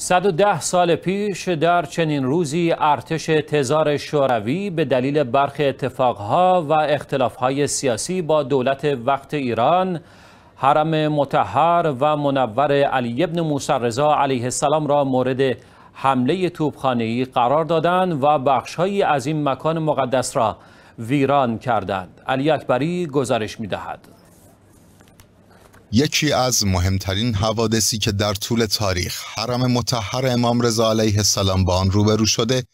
110 سال پیش در چنین روزی ارتش تزار شوروی به دلیل برخی اتفاقها و اختلافهای سیاسی با دولت وقت ایران حرم متحر و منور علی ابن موسرزا علیه السلام را مورد حمله توبخانهی قرار دادند و بخشهایی از این مکان مقدس را ویران کردند. علی اکبری گزارش می دهد. یکی از مهمترین حوادثی که در طول تاریخ حرم متحر امام رضا علیه السلام با آن روبرو شده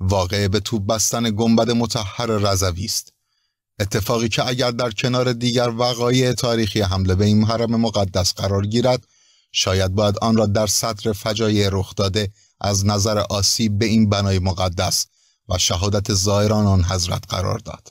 واقعه به توب بستن گنبد متحر رضوی است اتفاقی که اگر در کنار دیگر وقایع تاریخی حمله به این حرم مقدس قرار گیرد شاید باید آن را در سطر فجایع رخ داده از نظر آسیب به این بنای مقدس و شهادت زائران آن حضرت قرار داد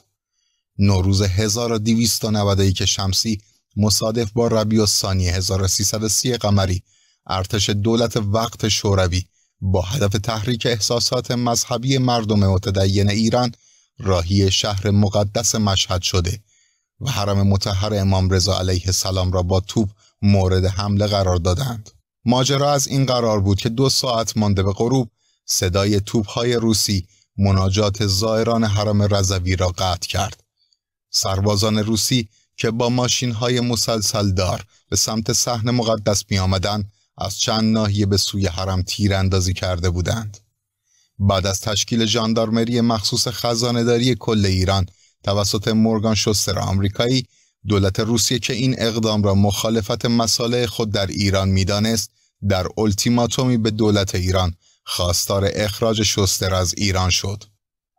نوروز 1291 شمسی مصادف با ربیع الثانی 1330 قمری ارتش دولت وقت شوروی با هدف تحریک احساسات مذهبی مردم متدین ایران راهی شهر مقدس مشهد شده و حرم متحر امام رضا علیه السلام را با توپ مورد حمله قرار دادند. ماجرا از این قرار بود که دو ساعت مانده به غروب صدای توپهای روسی مناجات زائران حرم رضوی را قطع کرد. سربازان روسی که با ماشین های مسلسل دار به سمت صحن مقدس می آمدن از چند ناحیه به سوی حرم تیراندازی کرده بودند. بعد از تشکیل جاندارمری مخصوص خزانهداری کل ایران توسط مورگان شوستر آمریکایی دولت روسیه که این اقدام را مخالفت مساله خود در ایران میدانست در التیماتومی به دولت ایران خواستار اخراج شوستر از ایران شد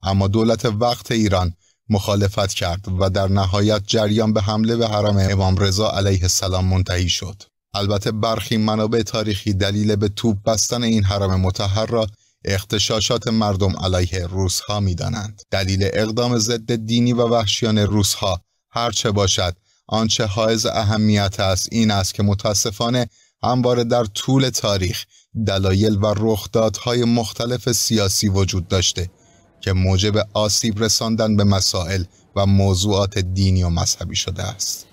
اما دولت وقت ایران مخالفت کرد و در نهایت جریان به حمله به حرم امام رضا علیه السلام منتهی شد البته برخی منابع تاریخی دلیل به توپ بستن این حرم متحر را اختشاشات مردم علیه روسها میدانند دلیل اقدام ضد دینی و وحشیان روسها هرچه باشد آنچه حائز اهمیت است این است که متاسفانه همواره در طول تاریخ دلایل و رخدادهای مختلف سیاسی وجود داشته که موجب آسیب رساندن به مسائل و موضوعات دینی و مذهبی شده است.